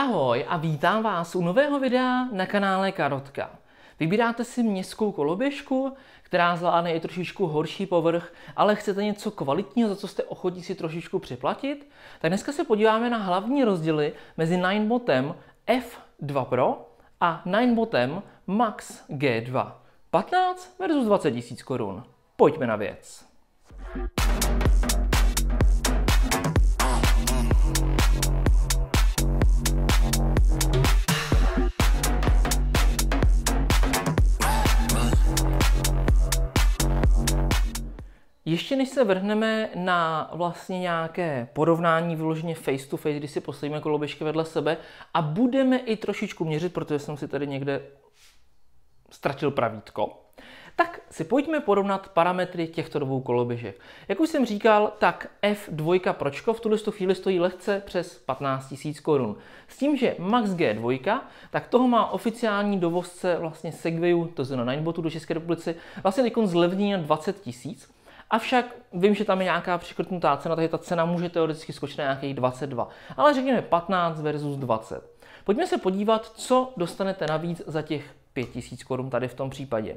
Ahoj a vítám vás u nového videa na kanále Karotka. Vybíráte si městskou koloběžku, která zvládne i trošičku horší povrch, ale chcete něco kvalitního, za co jste ochotní si trošičku připlatit? Tak dneska se podíváme na hlavní rozdíly mezi Ninebotem F2 Pro a Ninebotem Max G2. 15 versus 20 000 korun. Pojďme na věc. Ještě než se vrhneme na vlastně nějaké porovnání vyloženě face to face, kdy si postavíme koloběžky vedle sebe a budeme i trošičku měřit, protože jsem si tady někde ztratil pravítko, tak si pojďme porovnat parametry těchto dvou koloběžek. Jak už jsem říkal, tak F2 pročko v tuhle chvíli stojí lehce přes 15 000 korun. S tím, že Max G2, tak toho má oficiální dovozce vlastně Segwayu, to znamená Ninebotu do České republiky, vlastně teď zlevní na 20 000 Avšak vím, že tam je nějaká přikrtnutá cena, takže ta cena může teoreticky skočit na nějakých 22. Ale řekněme 15 versus 20. Pojďme se podívat, co dostanete navíc za těch 5000 korun tady v tom případě.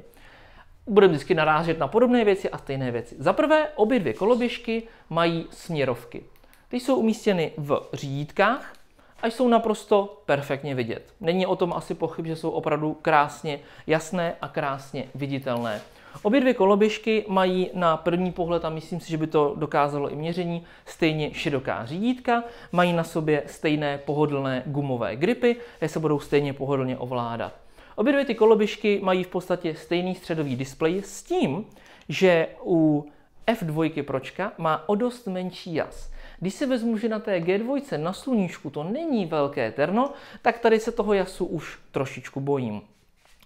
Budeme vždycky narážet na podobné věci a stejné věci. Za prvé, obě dvě koloběžky mají směrovky. Ty jsou umístěny v řídítkách a jsou naprosto perfektně vidět. Není o tom asi pochyb, že jsou opravdu krásně jasné a krásně viditelné. Obě dvě koloběžky mají na první pohled, a myslím si, že by to dokázalo i měření, stejně široká řídítka, mají na sobě stejné pohodlné gumové gripy, které se budou stejně pohodlně ovládat. Obě dvě ty koloběžky mají v podstatě stejný středový displej s tím, že u F2 pročka má o dost menší jas. Když se vezmu, že na té G2 na sluníčku to není velké terno, tak tady se toho jasu už trošičku bojím.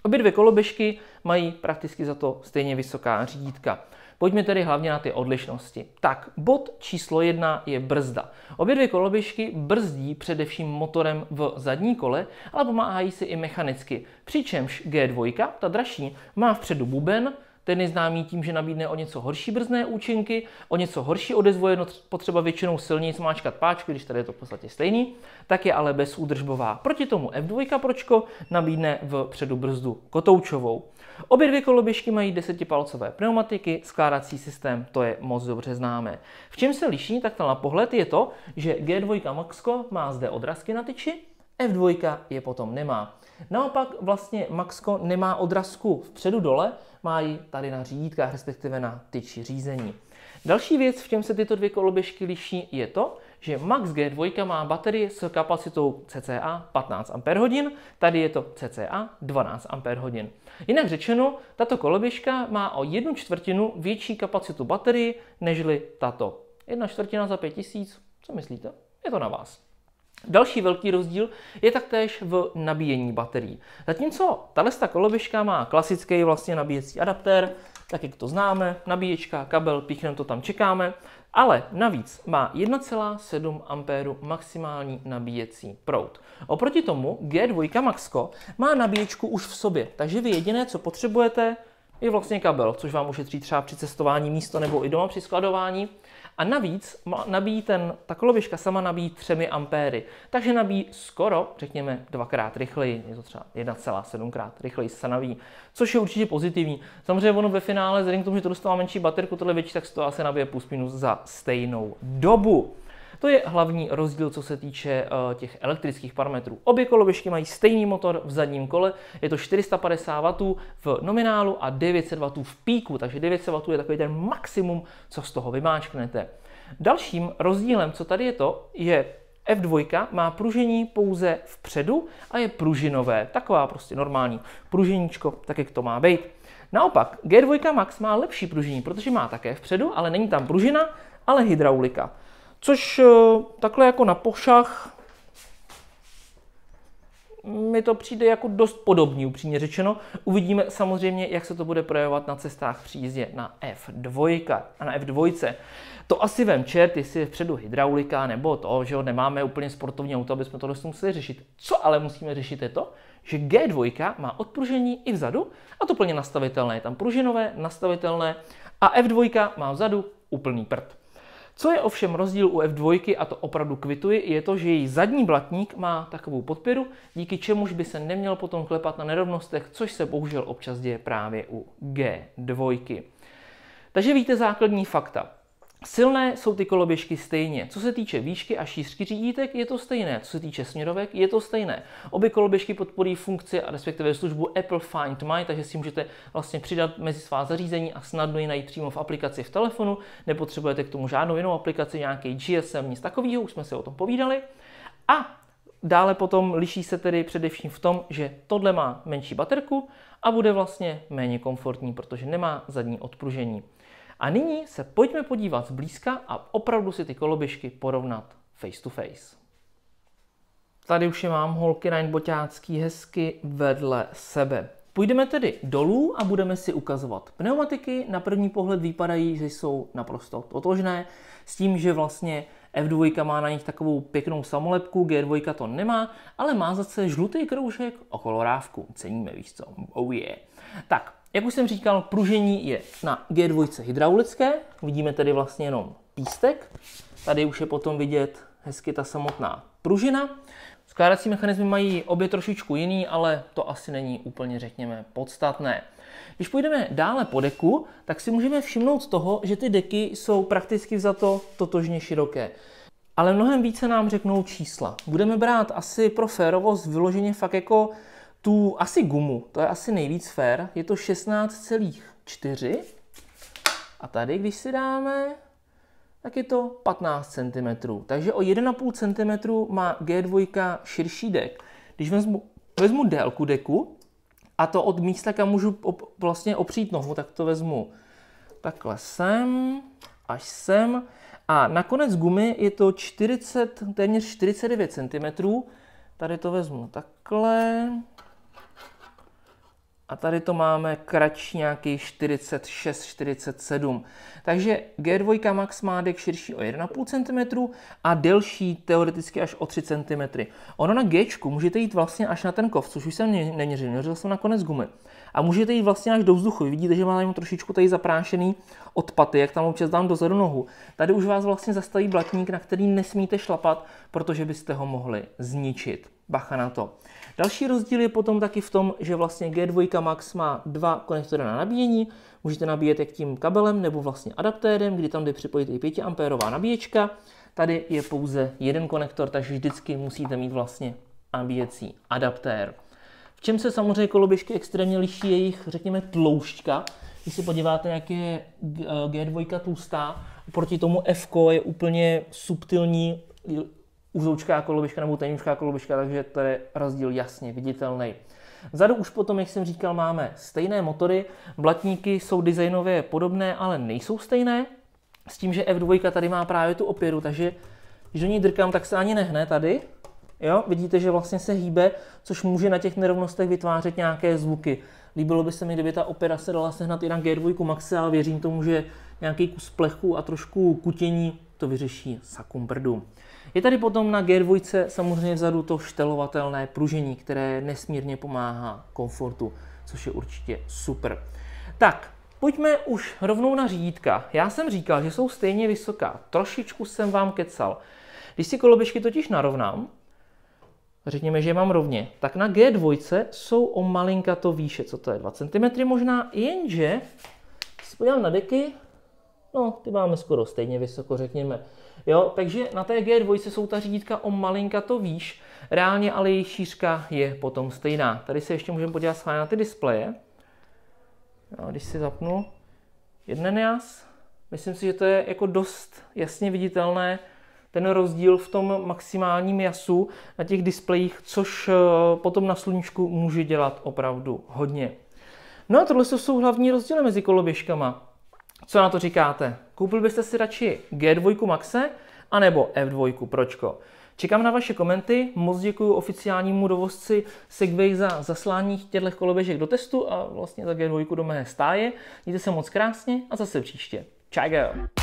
Obě dvě koloběžky mají prakticky za to stejně vysoká řídítka. Pojďme tedy hlavně na ty odlišnosti. Tak, bod číslo jedna je brzda. Obě dvě koloběžky brzdí především motorem v zadní kole, ale pomáhají si i mechanicky. Přičemž G2, ta dražší, má vpředu buben, ten je známý tím, že nabídne o něco horší brzné účinky, o něco horší odezvu je no, potřeba většinou silněji smáčkat páčku, když tady je to v podstatě stejný, tak je ale bezúdržbová. Proti tomu F2 pročko nabídne v předu brzdu kotoučovou. Obě dvě koloběžky mají desetipalcové pneumatiky, skládací systém, to je moc dobře známé. V čem se liší, tak na pohled je to, že G2 Maxko má zde odrazky na tyči, F2 je potom nemá. Naopak vlastně Maxko nemá odrazku vpředu dole, má ji tady na řídítkách, respektive na tyči řízení. Další věc, v čem se tyto dvě koloběžky liší, je to, že Max G2 má baterii s kapacitou cca 15 Ah, tady je to cca 12 Ah. Jinak řečeno, tato koloběžka má o jednu čtvrtinu větší kapacitu baterii nežli tato. Jedna čtvrtina za 5000, co myslíte? Je to na vás. Další velký rozdíl je taktéž v nabíjení baterií. Zatímco tato koloběžka má klasický vlastně nabíjecí adaptér, tak jak to známe, nabíječka, kabel, píchneme to tam, čekáme, ale navíc má 1,7 A maximální nabíjecí proud. Oproti tomu G2 Maxco má nabíječku už v sobě, takže vy jediné, co potřebujete, je vlastně kabel, což vám ušetří třeba při cestování místo nebo i doma při skladování. A navíc nabíjí ten, ta kolobička sama nabíjí 3 ampéry, takže nabíjí skoro, řekněme, dvakrát rychleji, je to třeba 1,7 krát rychleji se nabíjí, což je určitě pozitivní. Samozřejmě ono ve finále, vzhledem k tomu, že to dostává menší baterku, tohle větší, tak se to asi nabije plus minus za stejnou dobu. To je hlavní rozdíl, co se týče eh, těch elektrických parametrů. Obě koloběžky mají stejný motor v zadním kole, je to 450 W v nominálu a 900 W v píku, takže 900 W je takový ten maximum, co z toho vymáčknete. Dalším rozdílem, co tady je to, je F2 má pružení pouze vpředu a je pružinové, taková prostě normální pruženíčko, tak jak to má být. Naopak, G2 Max má lepší pružení, protože má také vpředu, ale není tam pružina, ale hydraulika. Což eh, takhle jako na pošach mi to přijde jako dost podobný, upřímně řečeno. Uvidíme samozřejmě, jak se to bude projevovat na cestách při jízdě na F2. A na F2 to asi vem čert, jestli je vpředu hydraulika nebo to, že ho nemáme úplně sportovní auto, aby jsme to dost museli řešit. Co ale musíme řešit je to, že G2 má odpružení i vzadu a to plně nastavitelné. Je tam pružinové, nastavitelné a F2 má vzadu úplný prd. Co je ovšem rozdíl u F2, a to opravdu kvituji, je to, že její zadní blatník má takovou podpěru, díky čemuž by se neměl potom klepat na nerovnostech, což se bohužel občas děje právě u G2. Takže víte základní fakta. Silné jsou ty koloběžky stejně. Co se týče výšky a šířky řídítek, je to stejné. Co se týče směrovek, je to stejné. Obě koloběžky podporují funkci a respektive službu Apple Find My, takže si můžete vlastně přidat mezi svá zařízení a snadno ji najít přímo v aplikaci v telefonu. Nepotřebujete k tomu žádnou jinou aplikaci, nějaký GSM, nic takového, už jsme se o tom povídali. A dále potom liší se tedy především v tom, že tohle má menší baterku a bude vlastně méně komfortní, protože nemá zadní odpružení. A nyní se pojďme podívat zblízka a opravdu si ty koloběžky porovnat face to face. Tady už je mám holky na Boťácký hezky vedle sebe. Půjdeme tedy dolů a budeme si ukazovat. Pneumatiky na první pohled vypadají, že jsou naprosto totožné, s tím, že vlastně F2 má na nich takovou pěknou samolepku, G2 to nemá, ale má zase žlutý kroužek okolo rávku. Ceníme, víš co? Oh yeah. Tak, jak už jsem říkal, pružení je na G2 hydraulické, vidíme tady vlastně jenom pístek. Tady už je potom vidět hezky ta samotná pružina. Skládací mechanismy mají obě trošičku jiný, ale to asi není úplně, řekněme, podstatné. Když půjdeme dále po deku, tak si můžeme všimnout toho, že ty deky jsou prakticky za to totožně široké. Ale mnohem více nám řeknou čísla. Budeme brát asi pro férovost vyloženě fakt jako tu asi gumu, to je asi nejvíc fair, je to 16,4 a tady, když si dáme, tak je to 15 cm. Takže o 1,5 cm má G2 širší dek. Když vezmu, vezmu délku deku a to od místa, kam můžu op, vlastně opřít nohu, tak to vezmu takhle sem, až sem. A nakonec gumy je to 40, téměř 49 cm. Tady to vezmu takhle a tady to máme kratší nějaký 46, 47. Takže G2 Max má dek širší o 1,5 cm a delší teoreticky až o 3 cm. Ono na G můžete jít vlastně až na ten kov, což už jsem neměřil, měřil jsem na konec gumy. A můžete jít vlastně až do vzduchu. vidíte, že má tam trošičku tady zaprášený odpaty, jak tam občas dám dozadu nohu. Tady už vás vlastně zastaví blatník, na který nesmíte šlapat, protože byste ho mohli zničit. Bacha na to. Další rozdíl je potom taky v tom, že vlastně G2 Max má dva konektory na nabíjení, můžete nabíjet jak tím kabelem nebo vlastně adaptérem, kdy tam jde připojit i 5 amperová nabíječka. Tady je pouze jeden konektor, takže vždycky musíte mít vlastně nabíjecí adaptér. V čem se samozřejmě koloběžky extrémně liší je jejich, řekněme, tloušťka. Když se podíváte, jak je G2 eh, tlustá, proti tomu F je úplně subtilní, úzoučká koloběžka nebo tajemničká koloběžka, takže to je rozdíl jasně viditelný. Vzadu už potom, jak jsem říkal, máme stejné motory, blatníky jsou designově podobné, ale nejsou stejné, s tím, že F2 tady má právě tu opěru, takže když do ní drkám, tak se ani nehne tady. Jo, vidíte, že vlastně se hýbe, což může na těch nerovnostech vytvářet nějaké zvuky. Líbilo by se mi, kdyby ta opera se dala sehnat i na G2 Maxi, ale věřím tomu, že nějaký kus plechu a trošku kutění to vyřeší sakum brdu. Je tady potom na G2 samozřejmě vzadu to štelovatelné pružení, které nesmírně pomáhá komfortu, což je určitě super. Tak, pojďme už rovnou na řídítka. Já jsem říkal, že jsou stejně vysoká. Trošičku jsem vám kecal. Když si koloběžky totiž narovnám, řekněme, že je mám rovně, tak na G2 jsou o malinka to výše, co to je, 2 cm možná, jenže, když se na deky, No, ty máme skoro stejně vysoko, řekněme. Jo, takže na té G2 jsou ta řídítka o malinka to výš, reálně ale jejich šířka je potom stejná. Tady se ještě můžeme podívat na ty displeje. Jo, když si zapnu jeden jas, myslím si, že to je jako dost jasně viditelné, ten rozdíl v tom maximálním jasu na těch displejích, což eh, potom na sluníčku může dělat opravdu hodně. No a tohle jsou hlavní rozdíly mezi koloběžkama. Co na to říkáte? Koupil byste si radši G2 Maxe anebo F2 Pročko? Čekám na vaše komenty, moc děkuji oficiálnímu dovozci Segway za zaslání těchto koloběžek do testu a vlastně za G2 do mé stáje. Mějte se moc krásně a zase příště. Čau!